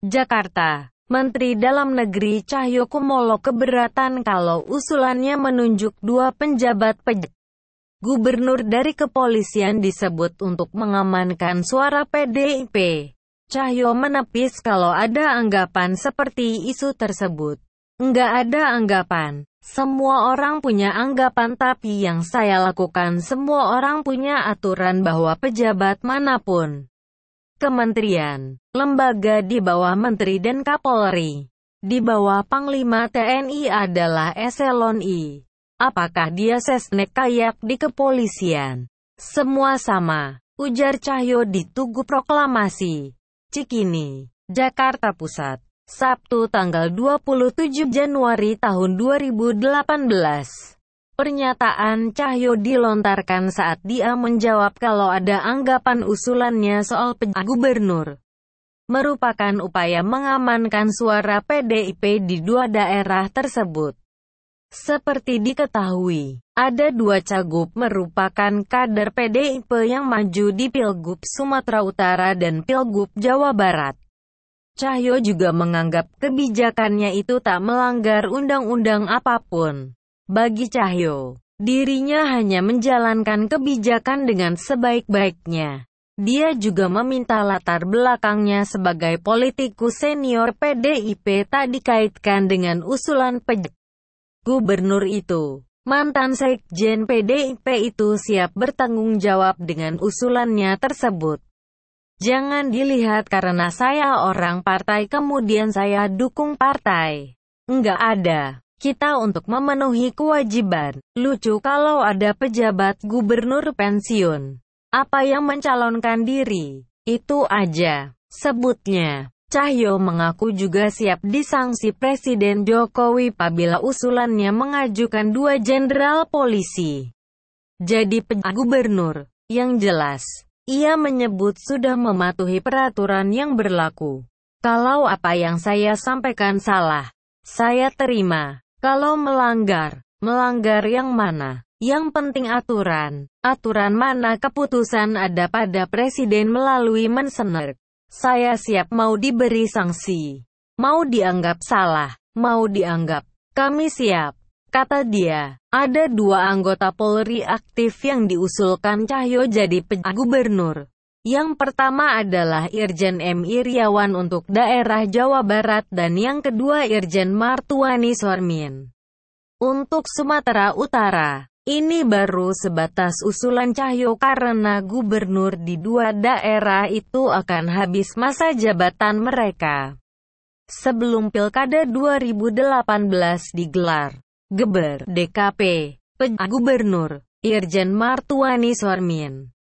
Jakarta. Menteri Dalam Negeri Cahyo Cahyokumolo keberatan kalau usulannya menunjuk dua penjabat pejabat. gubernur dari kepolisian disebut untuk mengamankan suara PDIP. Cahyo menepis kalau ada anggapan seperti isu tersebut. Enggak ada anggapan. Semua orang punya anggapan tapi yang saya lakukan semua orang punya aturan bahwa pejabat manapun kementerian, lembaga di bawah menteri dan Kapolri. Di bawah Panglima TNI adalah eselon I. Apakah dia sesnek kayak di kepolisian? Semua sama, ujar Cahyo di Tugu Proklamasi. Cikini, Jakarta Pusat. Sabtu tanggal 27 Januari tahun 2018. Pernyataan Cahyo dilontarkan saat dia menjawab kalau ada anggapan usulannya soal pejabat ah, gubernur merupakan upaya mengamankan suara PDIP di dua daerah tersebut. Seperti diketahui, ada dua cagup merupakan kader PDIP yang maju di Pilgub Sumatera Utara dan Pilgub Jawa Barat. Cahyo juga menganggap kebijakannya itu tak melanggar undang-undang apapun. Bagi Cahyo, dirinya hanya menjalankan kebijakan dengan sebaik-baiknya. Dia juga meminta latar belakangnya sebagai politikus senior PDIP tak dikaitkan dengan usulan pejabat Gubernur itu, mantan sekjen PDIP itu siap bertanggung jawab dengan usulannya tersebut. Jangan dilihat karena saya orang partai kemudian saya dukung partai. Enggak ada kita untuk memenuhi kewajiban. Lucu kalau ada pejabat gubernur pensiun. Apa yang mencalonkan diri? Itu aja. Sebutnya, Cahyo mengaku juga siap disangsi Presiden Jokowi apabila usulannya mengajukan dua jenderal polisi. Jadi gubernur, yang jelas, ia menyebut sudah mematuhi peraturan yang berlaku. Kalau apa yang saya sampaikan salah, saya terima. Kalau melanggar, melanggar yang mana? Yang penting aturan. Aturan mana keputusan ada pada presiden melalui mensener. Saya siap mau diberi sanksi. Mau dianggap salah, mau dianggap. Kami siap. Kata dia, ada dua anggota Polri aktif yang diusulkan Cahyo jadi gubernur. Yang pertama adalah Irjen M. Iriawan untuk daerah Jawa Barat dan yang kedua Irjen Martuani Sormin untuk Sumatera Utara. Ini baru sebatas usulan Cahyo karena gubernur di dua daerah itu akan habis masa jabatan mereka. Sebelum Pilkada 2018 digelar, Geber, DKP, Pe Gubernur, Irjen Martuani Sormin,